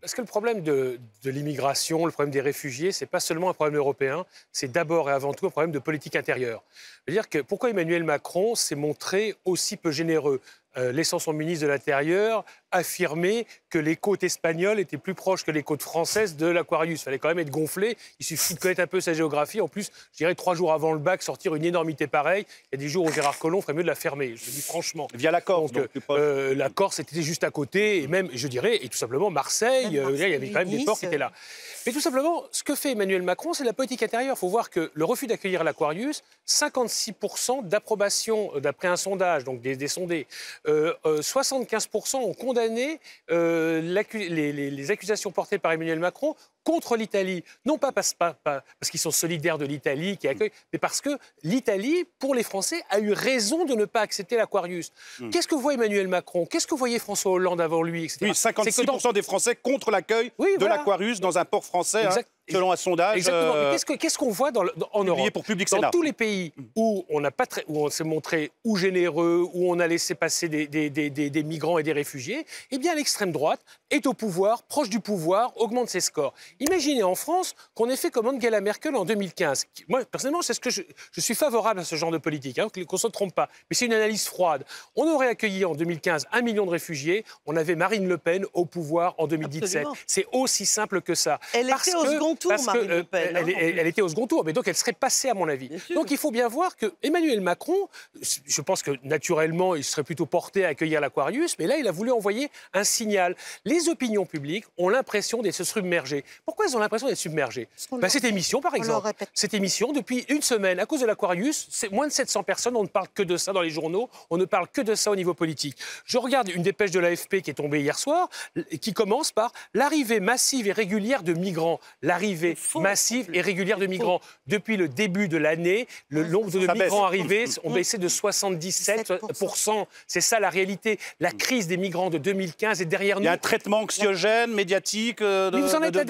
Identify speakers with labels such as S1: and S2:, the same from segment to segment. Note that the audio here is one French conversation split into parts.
S1: Parce que le problème de, l'immigration, le problème des réfugiés, n'est pas seulement un problème européen, c'est d'abord et avant tout un problème de politique intérieure C'est-à-dire que pourquoi Emmanuel Macron s'est montré aussi peu généreux euh, laissant son ministre de l'Intérieur affirmé que les côtes espagnoles étaient plus proches que les côtes françaises de l'Aquarius. Il fallait quand même être gonflé. Il suffit de connaître un peu sa géographie. En plus, je dirais trois jours avant le bac, sortir une énormité pareille. Il y a des jours où Gérard Collomb ferait mieux de la fermer. Je dis franchement. Via la Corse. Euh, la Corse était juste à côté. Et même, je dirais, et tout simplement Marseille. Euh, il y avait quand même des ports qui étaient là. Mais tout simplement, ce que fait Emmanuel Macron, c'est la politique intérieure. Il faut voir que le refus d'accueillir l'Aquarius, 56% d'approbation euh, d'après un sondage, donc des, sondés. 75% ont condamné euh, les, accusations portées par Emmanuel Macron contre l'Italie. Non pas parce, parce qu'ils sont solidaires de l'Italie, qui accueille, mm. mais parce que l'Italie, pour les Français, a eu raison de ne pas accepter l'Aquarius. Mm. Qu'est-ce que voit Emmanuel Macron Qu'est-ce que voyait François Hollande avant lui Oui, 56% des Français contre l'accueil de l'Aquarius dans un port français. Hein selon un sondage. Exactement. Euh, qu'est-ce qu'on voit dans en Europe pour public, Dans tous les pays mm. où on n'a pas très, où on s'est montré ou généreux, où on a laissé passer des, des, migrants et des réfugiés, eh bien l'extrême droite est au pouvoir, proche du pouvoir, augmente ses scores. Imaginez en France qu'on ait fait comme Angela Merkel en 2015. Moi personnellement, c'est ce que je, suis favorable à ce genre de politique, hein, qu'on ne se trompe pas. Mais c'est une analyse froide. On aurait accueilli en 2015 un million de réfugiés. On avait Marine Le Pen au pouvoir en 2017. C'est aussi simple que ça. Elle Parce était au euh, elle, hein, était au second tour, mais donc elle serait passée, à mon avis. Donc il faut bien voir que Emmanuel Macron, je pense que naturellement, il serait plutôt porté à accueillir l'Aquarius, mais là, il a voulu envoyer un signal. Les opinions publiques ont l'impression d'être submergées. Pourquoi elles ont l'impression d'être submergées bah, Cette émission, par exemple. Cette émission, depuis une semaine, à cause de l'Aquarius, c'est moins de 700 personnes, on ne parle que de ça dans les journaux, on ne parle que de ça au niveau politique. Je regarde une dépêche de l'AFP qui est tombée hier soir, qui commence par l'arrivée massive et régulière de migrants massive et régulière de migrants. Depuis le début de l'année, le nombre de migrants arrivés mm, mm, ont mm. baissé de 77%. C'est ça la réalité. La crise des migrants de 2015 est derrière nous. Il y a un traitement anxiogène, médiatique. vous en êtes, à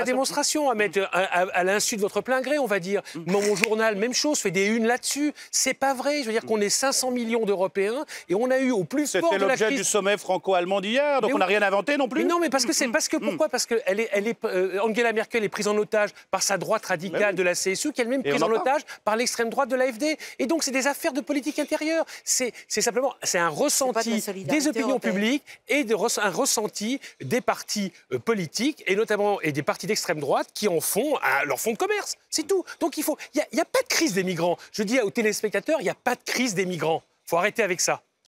S1: la, démonstration, à mettre à, l'insu de votre plein gré, on va dire. mon journal, même chose, fait des unes là-dessus. C'est pas vrai. Je veux dire qu'on est 500 millions d'Européens et on a eu au plus fort C'était l'objet du sommet franco-allemand d'hier, donc on n'a rien inventé non plus. non, mais parce que c'est parce que pourquoi Parce que elle est, elle est, euh, Angela Merkel est prise en otage par sa droite radicale bah de la CSU, qui est elle-même prise en otage par l'extrême droite de l'AFD. Et donc, c'est des affaires de politique intérieure. C'est simplement c'est un ressenti des opinions publiques et un ressenti des partis euh, politiques, et notamment et des partis d'extrême droite, qui en font à leur fonds de commerce. C'est tout. Donc, il n'y il a, a pas de crise des migrants. Je dis aux téléspectateurs, il n'y a pas de crise des migrants. Il faut arrêter avec ça.